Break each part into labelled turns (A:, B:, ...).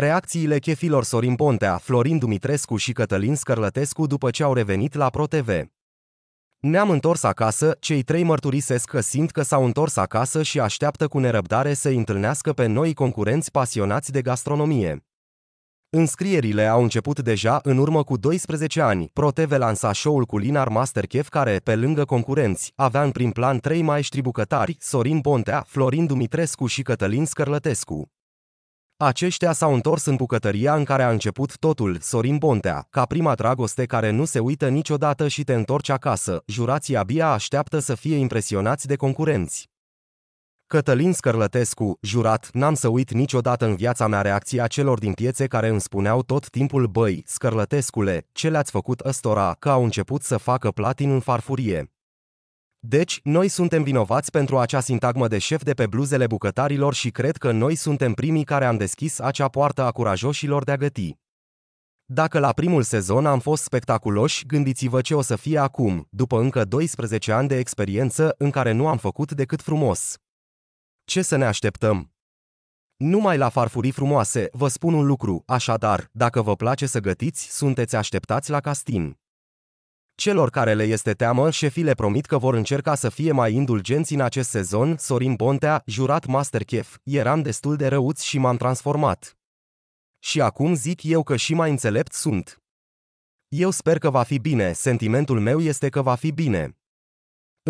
A: Reacțiile chefilor Sorin Pontea, Florin Dumitrescu și Cătălin Scărlătescu după ce au revenit la ProTV. Ne-am întors acasă, cei trei mărturisesc că simt că s-au întors acasă și așteaptă cu nerăbdare să întâlnească pe noi concurenți pasionați de gastronomie. Înscrierile au început deja în urmă cu 12 ani. ProTV lansa show-ul culinar Masterchef care, pe lângă concurenți, avea în prim plan trei maestri bucătari, Sorin Pontea, Florin Dumitrescu și Cătălin Scărlătescu. Aceștia s-au întors în bucătăria în care a început totul, Sorin Bontea, ca prima dragoste care nu se uită niciodată și te întorci acasă, jurații abia așteaptă să fie impresionați de concurenți. Cătălin Scărlătescu, jurat, n-am să uit niciodată în viața mea reacția celor din piețe care îmi spuneau tot timpul băi, Scărlătescule, ce le-ați făcut ăstora, că au început să facă platin în farfurie. Deci, noi suntem vinovați pentru acea sintagmă de șef de pe bluzele bucătarilor și cred că noi suntem primii care am deschis acea poartă a curajoșilor de a găti. Dacă la primul sezon am fost spectaculoși, gândiți-vă ce o să fie acum, după încă 12 ani de experiență în care nu am făcut decât frumos. Ce să ne așteptăm? Numai la farfurii frumoase, vă spun un lucru, așadar, dacă vă place să gătiți, sunteți așteptați la castin. Celor care le este teamă, șefii le promit că vor încerca să fie mai indulgenți în acest sezon, Sorin Bontea, jurat Masterchef, eram destul de răuți și m-am transformat. Și acum zic eu că și mai înțelept sunt. Eu sper că va fi bine, sentimentul meu este că va fi bine.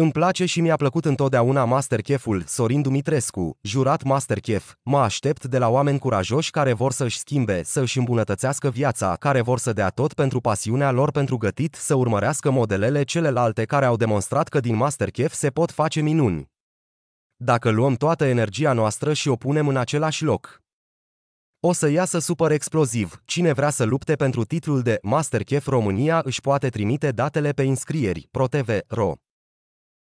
A: Îmi place și mi-a plăcut întotdeauna Mastercheful, Sorin Dumitrescu, jurat Masterchef. Mă aștept de la oameni curajoși care vor să-și schimbe, să-și îmbunătățească viața, care vor să dea tot pentru pasiunea lor pentru gătit, să urmărească modelele celelalte care au demonstrat că din Masterchef se pot face minuni. Dacă luăm toată energia noastră și o punem în același loc, o să iasă super exploziv. Cine vrea să lupte pentru titlul de Masterchef România își poate trimite datele pe înscrieri, protv.ro.